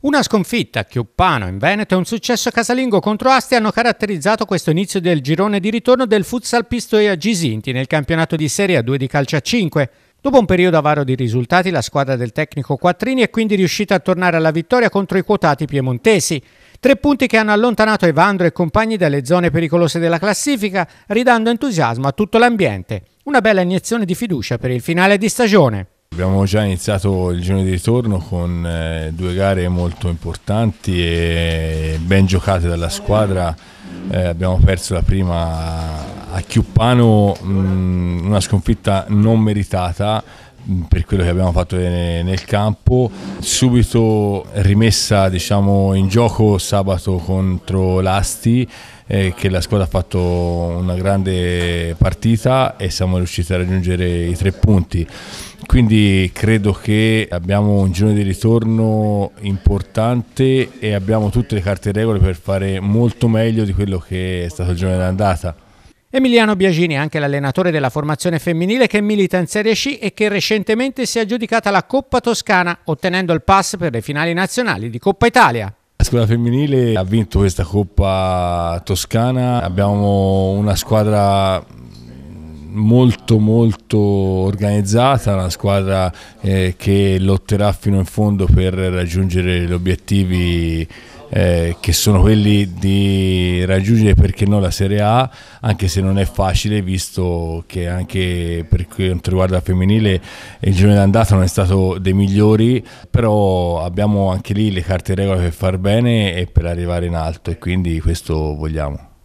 Una sconfitta, Chiuppano in Veneto e un successo casalingo contro Asti hanno caratterizzato questo inizio del girone di ritorno del futsal Pistoia Gisinti nel campionato di Serie A2 di calcio a 5. Dopo un periodo avaro di risultati, la squadra del tecnico Quattrini è quindi riuscita a tornare alla vittoria contro i quotati piemontesi. Tre punti che hanno allontanato Evandro e compagni dalle zone pericolose della classifica, ridando entusiasmo a tutto l'ambiente. Una bella iniezione di fiducia per il finale di stagione. Abbiamo già iniziato il giorno di ritorno con eh, due gare molto importanti e ben giocate dalla squadra. Eh, abbiamo perso la prima a Chiuppano, mh, mm, una sconfitta non meritata per quello che abbiamo fatto nel campo. Subito rimessa diciamo, in gioco sabato contro l'Asti, eh, che la squadra ha fatto una grande partita e siamo riusciti a raggiungere i tre punti. Quindi credo che abbiamo un giorno di ritorno importante e abbiamo tutte le carte regole per fare molto meglio di quello che è stato il giorno d'andata. Emiliano Biagini è anche l'allenatore della formazione femminile che milita in Serie C e che recentemente si è aggiudicata la Coppa Toscana, ottenendo il pass per le finali nazionali di Coppa Italia. La squadra femminile ha vinto questa Coppa Toscana, abbiamo una squadra molto molto organizzata, una squadra eh, che lotterà fino in fondo per raggiungere gli obiettivi eh, che sono quelli di raggiungere perché no la Serie A, anche se non è facile visto che anche per quanto riguarda la femminile il giorno d'andata non è stato dei migliori, però abbiamo anche lì le carte regole per far bene e per arrivare in alto e quindi questo vogliamo.